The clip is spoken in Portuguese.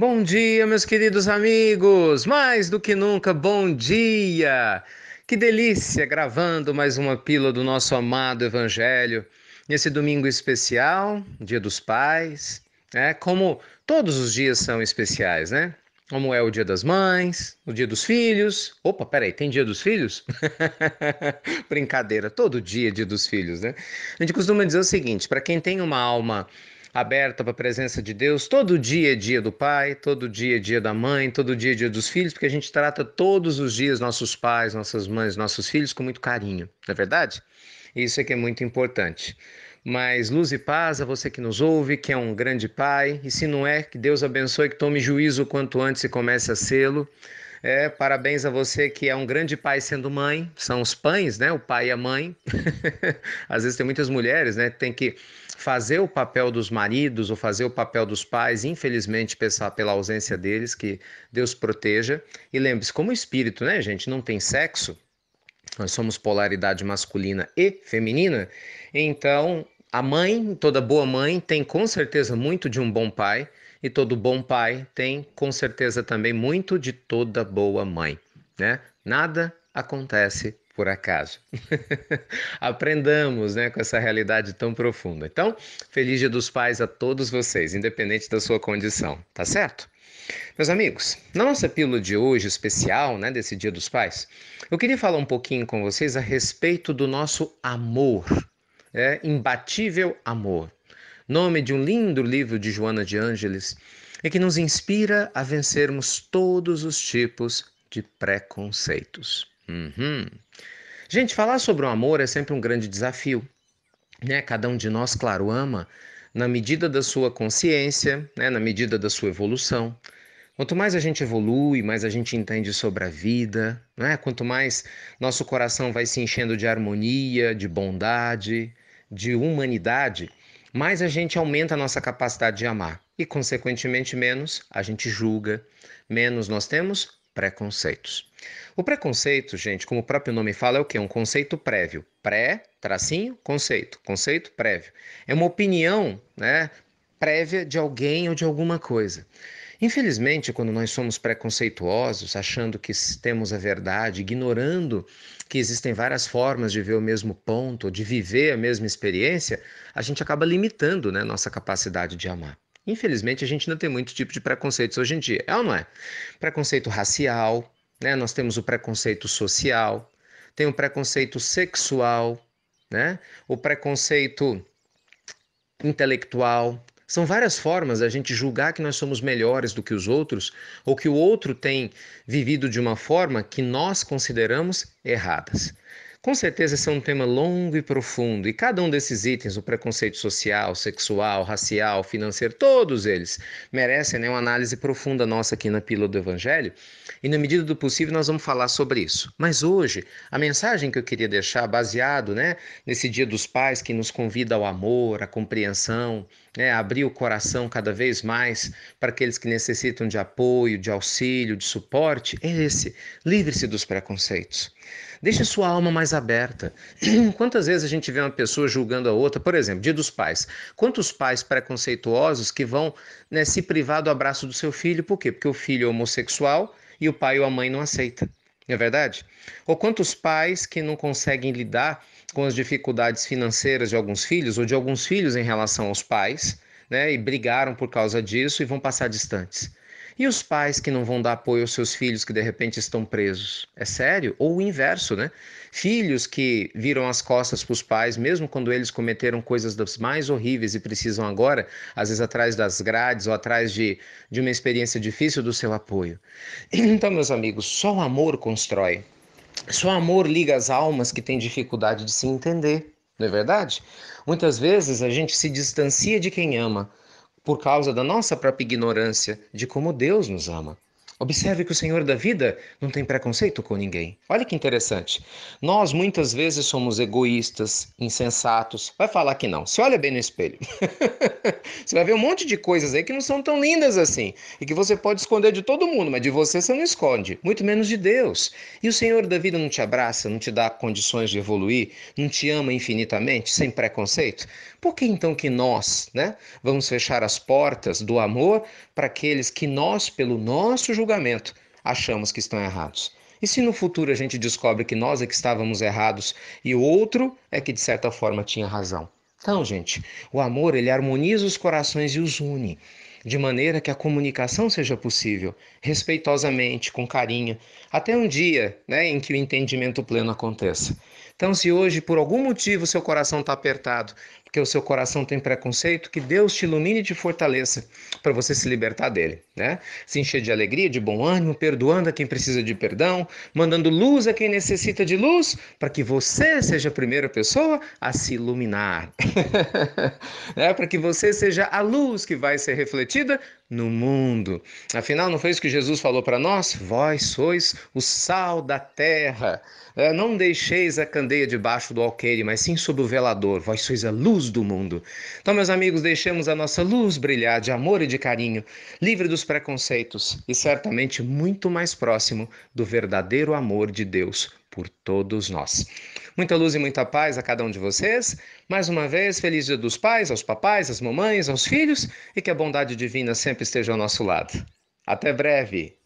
Bom dia, meus queridos amigos! Mais do que nunca, bom dia! Que delícia gravando mais uma pílula do nosso amado Evangelho nesse domingo especial, Dia dos Pais, né? Como todos os dias são especiais, né? Como é o Dia das Mães, o Dia dos Filhos. Opa, peraí, tem Dia dos Filhos? Brincadeira, todo dia é Dia dos Filhos, né? A gente costuma dizer o seguinte: para quem tem uma alma aberta para a presença de Deus. Todo dia é dia do pai, todo dia é dia da mãe, todo dia é dia dos filhos, porque a gente trata todos os dias nossos pais, nossas mães, nossos filhos com muito carinho, não é verdade? Isso é que é muito importante. Mas luz e paz a você que nos ouve, que é um grande pai, e se não é, que Deus abençoe, que tome juízo quanto antes e comece a sê-lo. É, parabéns a você que é um grande pai sendo mãe. São os pães, né? O pai e a mãe. Às vezes tem muitas mulheres, né? Tem que fazer o papel dos maridos ou fazer o papel dos pais, infelizmente, pensar pela ausência deles, que Deus proteja. E lembre-se, como espírito, né, gente, não tem sexo, nós somos polaridade masculina e feminina, então a mãe, toda boa mãe, tem com certeza muito de um bom pai, e todo bom pai tem com certeza também muito de toda boa mãe, né? Nada acontece por acaso. Aprendamos né, com essa realidade tão profunda. Então, feliz Dia dos Pais a todos vocês, independente da sua condição, tá certo? Meus amigos, na nossa pílula de hoje especial, né, desse Dia dos Pais, eu queria falar um pouquinho com vocês a respeito do nosso amor, é, imbatível amor, nome de um lindo livro de Joana de Ângeles, e que nos inspira a vencermos todos os tipos de preconceitos. Uhum. Gente, falar sobre o amor é sempre um grande desafio. Né? Cada um de nós, claro, ama na medida da sua consciência, né? na medida da sua evolução. Quanto mais a gente evolui, mais a gente entende sobre a vida, né? quanto mais nosso coração vai se enchendo de harmonia, de bondade, de humanidade, mais a gente aumenta a nossa capacidade de amar. E, consequentemente, menos a gente julga, menos nós temos preconceitos. O preconceito, gente, como o próprio nome fala, é o que? Um conceito prévio. Pré, tracinho, conceito. Conceito prévio. É uma opinião né, prévia de alguém ou de alguma coisa. Infelizmente, quando nós somos preconceituosos, achando que temos a verdade, ignorando que existem várias formas de ver o mesmo ponto, de viver a mesma experiência, a gente acaba limitando né, nossa capacidade de amar. Infelizmente, a gente não tem muito tipo de preconceitos hoje em dia, é ou não é? Preconceito racial, né? nós temos o preconceito social, tem o preconceito sexual, né? o preconceito intelectual. São várias formas da gente julgar que nós somos melhores do que os outros ou que o outro tem vivido de uma forma que nós consideramos erradas. Com certeza esse é um tema longo e profundo, e cada um desses itens, o preconceito social, sexual, racial, financeiro, todos eles merecem né, uma análise profunda nossa aqui na Pílula do Evangelho, e na medida do possível nós vamos falar sobre isso. Mas hoje, a mensagem que eu queria deixar, baseado né, nesse Dia dos Pais que nos convida ao amor, à compreensão, né, abrir o coração cada vez mais para aqueles que necessitam de apoio, de auxílio, de suporte, é esse. Livre-se dos preconceitos. Deixe sua alma mais aberta. Quantas vezes a gente vê uma pessoa julgando a outra? Por exemplo, dia dos pais. Quantos pais preconceituosos que vão né, se privar do abraço do seu filho? Por quê? Porque o filho é homossexual e o pai ou a mãe não aceita. Não é verdade? Ou quantos pais que não conseguem lidar com as dificuldades financeiras de alguns filhos ou de alguns filhos em relação aos pais, né? E brigaram por causa disso e vão passar distantes. E os pais que não vão dar apoio aos seus filhos que de repente estão presos? É sério? Ou o inverso, né? Filhos que viram as costas para os pais, mesmo quando eles cometeram coisas das mais horríveis e precisam agora, às vezes atrás das grades ou atrás de, de uma experiência difícil, do seu apoio. Então, meus amigos, só o amor constrói. Só o amor liga as almas que têm dificuldade de se entender, não é verdade? Muitas vezes a gente se distancia de quem ama por causa da nossa própria ignorância de como Deus nos ama. Observe que o Senhor da vida não tem preconceito com ninguém. Olha que interessante. Nós muitas vezes somos egoístas, insensatos. Vai falar que não. Se olha bem no espelho. você vai ver um monte de coisas aí que não são tão lindas assim e que você pode esconder de todo mundo, mas de você você não esconde, muito menos de Deus. E o Senhor da vida não te abraça, não te dá condições de evoluir, não te ama infinitamente, sem preconceito? Por que então que nós, né, vamos fechar as portas do amor para aqueles que nós pelo nosso julgamento julgamento, achamos que estão errados. E se no futuro a gente descobre que nós é que estávamos errados e o outro é que de certa forma tinha razão? Então, gente, o amor ele harmoniza os corações e os une, de maneira que a comunicação seja possível, respeitosamente, com carinho, até um dia né, em que o entendimento pleno aconteça. Então, se hoje por algum motivo seu coração está apertado, porque o seu coração tem preconceito, que Deus te ilumine e te fortaleça para você se libertar dele, né? Se encher de alegria, de bom ânimo, perdoando a quem precisa de perdão, mandando luz a quem necessita de luz, para que você seja a primeira pessoa a se iluminar. é para que você seja a luz que vai ser refletida no mundo. Afinal, não foi isso que Jesus falou para nós? Vós sois o sal da terra. É, não deixeis a candeia debaixo do alqueire, mas sim sob o velador. Vós sois a luz luz do mundo. Então, meus amigos, deixemos a nossa luz brilhar de amor e de carinho, livre dos preconceitos e certamente muito mais próximo do verdadeiro amor de Deus por todos nós. Muita luz e muita paz a cada um de vocês. Mais uma vez, feliz dia dos pais, aos papais, às mamães, aos filhos e que a bondade divina sempre esteja ao nosso lado. Até breve!